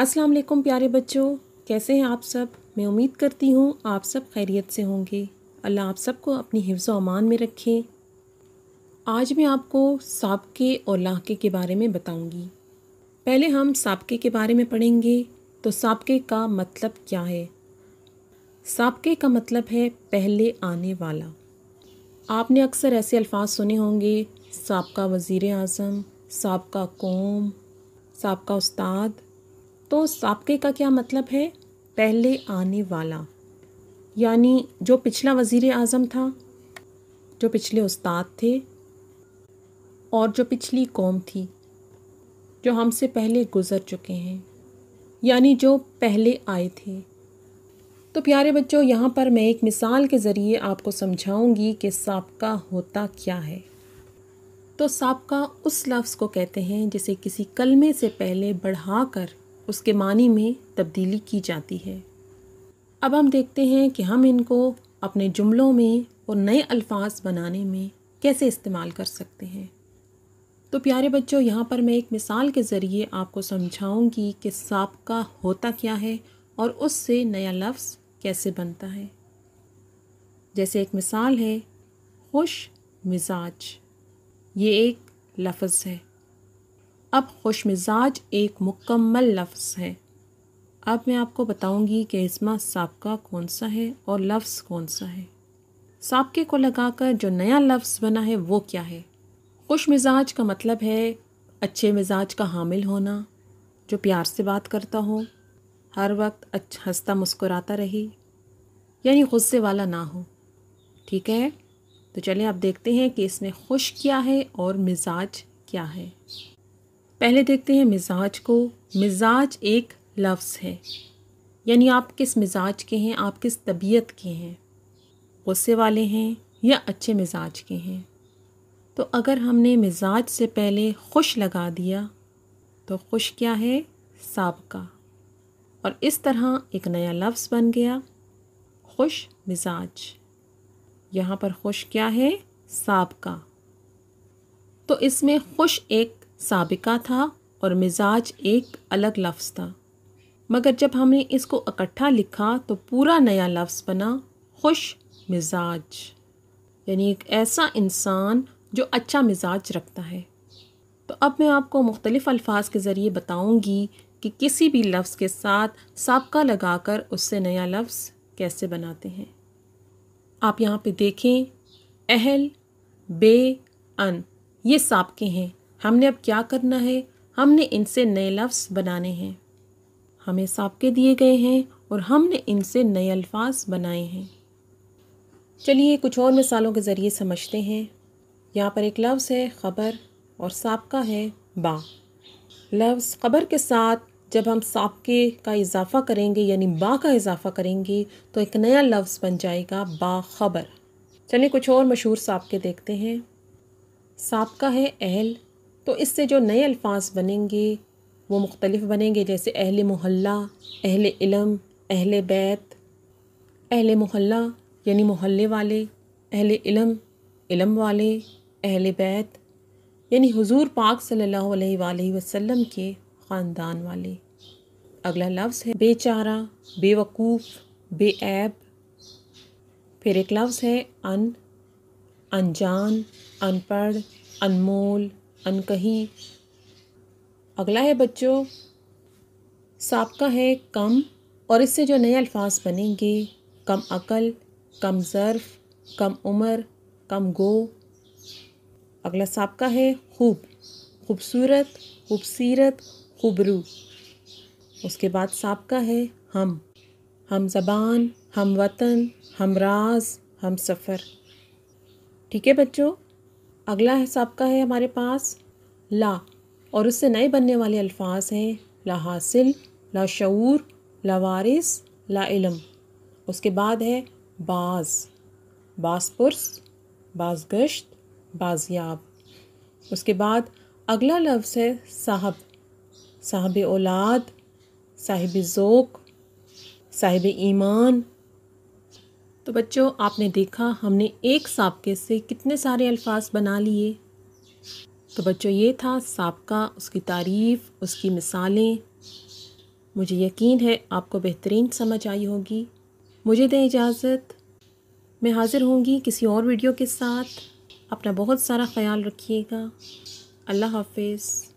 अस्सलाम वालेकुम प्यारे बच्चों कैसे हैं आप सब मैं उम्मीद करती हूँ आप सब खैरियत से होंगे अल्लाह आप सबको अपनी हिफ्ज़ अमान में रखें आज मैं आपको सबके और लाके के बारे में बताऊंगी पहले हम सबके के बारे में पढ़ेंगे तो सबके का मतलब क्या है सबके का मतलब है पहले आने वाला आपने अक्सर ऐसे अल्फाज सुने होंगे सबका वज़ी अजम सबका कौम सबका उस्ताद तो सबके का क्या मतलब है पहले आने वाला यानी जो पिछला वज़ी अज़म था जो पिछले उस्ताद थे और जो पिछली कौम थी जो हमसे पहले गुज़र चुके हैं यानी जो पहले आए थे तो प्यारे बच्चों यहाँ पर मैं एक मिसाल के ज़रिए आपको समझाऊंगी कि सबका होता क्या है तो सबका उस लफ्ज़ को कहते हैं जिसे किसी कलमे से पहले बढ़ा कर उसके मानी में तब्दीली की जाती है अब हम देखते हैं कि हम इनको अपने जुमलों में और नए अल्फाज बनाने में कैसे इस्तेमाल कर सकते हैं तो प्यारे बच्चों यहाँ पर मैं एक मिसाल के ज़रिए आपको समझाऊंगी कि सबका होता क्या है और उससे नया लफ्ज़ कैसे बनता है जैसे एक मिसाल है खुश मिजाज ये एक लफ्ज़ है अब खुश मिजाज एक मुकम्मल लफ्ज़ है अब मैं आपको बताऊंगी कि इसमें सबका कौन सा है और लफ्ज़ कौन सा है सबके को लगाकर जो नया लफ्ज़ बना है वो क्या है खुश मिजाज का मतलब है अच्छे मिजाज का हामिल होना जो प्यार से बात करता हो हर वक्त अच्छा हंसता मुस्कुराता रहे यानी गुस्से वाला ना हो ठीक है तो चलिए आप देखते हैं कि इसमें खुश क्या है और मिजाज क्या है पहले देखते हैं मिजाज को मिजाज एक लफ्ज़ है यानी आप किस मिजाज के हैं आप किस तबीयत के हैं गुस्से वाले हैं या अच्छे मिजाज के हैं तो अगर हमने मिजाज से पहले खुश लगा दिया तो खुश क्या है सबका और इस तरह एक नया लफ्ज़ बन गया खुश मिजाज यहाँ पर खुश क्या है सबका तो इसमें खुश एक सबका था और मिजाज एक अलग लफ्ज़ था मगर जब हमने इसको इकट्ठा लिखा तो पूरा नया लफ्ज़ बना खुश मिजाज यानी एक ऐसा इंसान जो अच्छा मिजाज रखता है तो अब मैं आपको मुख्तलिफ़ अल्फाज के ज़रिए बताऊँगी कि किसी भी लफ्ज़ के साथ सबका लगाकर उससे नया लफ्ज़ कैसे बनाते हैं आप यहाँ पे देखें अहल बे अन ये सबके हैं हमने अब क्या करना है हमने इनसे नए लफ्स बनाने हैं हमें सबके दिए गए हैं और हमने इनसे नए अल्फाज बनाए हैं चलिए कुछ और मिसालों के ज़रिए समझते हैं यहाँ पर एक लफ्ज़ है ख़बर और सबका है बा लफ्ज़ ख़बर के साथ जब हम सबके का इजाफ़ा करेंगे यानी बा का इजाफ़ा करेंगे तो एक नया लफ्ज़ बन जाएगा बा ख़बर चलिए कुछ और मशहूर सबके देखते हैं सबका है अहल तो इससे जो नए अल्फाज बनेंगे वो मुख्तलिफ बनेंगे जैसे अहल मोहल्ला अहल इलम अहल बैत अहल मोहल्ला यानी मोहल्ले वाले अहल इलम इलम वाले अहल बैत यानी हुजूर पाक सल्लल्लाहु अलैहि वसल्लम के ख़ानदान वाले अगला लफ्ज़ है बेचारा बेवकूफ़ बेऐब फिर एक लफ्ज़ है अन अनजान अनपढ़ अनमोल अनकही अगला है बच्चों सबका है कम और इससे जो नए अल्फाज बनेंगे कम अकल कम ज़र्फ़ कम उम्र कम गो अगला सबका है खूब खूबसूरत खूबसूरत खूबरू उसके बाद सबका है हम हम जबान हम वतन हम राज हम सफ़र ठीक है बच्चों अगला हिसाब का है हमारे पास ला और उससे नए बनने वाले अल्फाज हैं ला हासिल ला शूर ला वारिस ला इलम उसके बाद है बाज बासपुरस बाजगश्त बाजियाब उसके बाद अगला लफ्ज़ है साहब साहब औलाद साहिब ज़ोक़ साहिब ईमान तो बच्चों आपने देखा हमने एक सबके से कितने सारे अल्फाज बना लिए तो बच्चों ये था सबका उसकी तारीफ़ उसकी मिसालें मुझे यकीन है आपको बेहतरीन समझ आई होगी मुझे दें इजाज़त मैं हाज़िर होंगी किसी और वीडियो के साथ अपना बहुत सारा ख्याल रखिएगा अल्लाह हाफिज़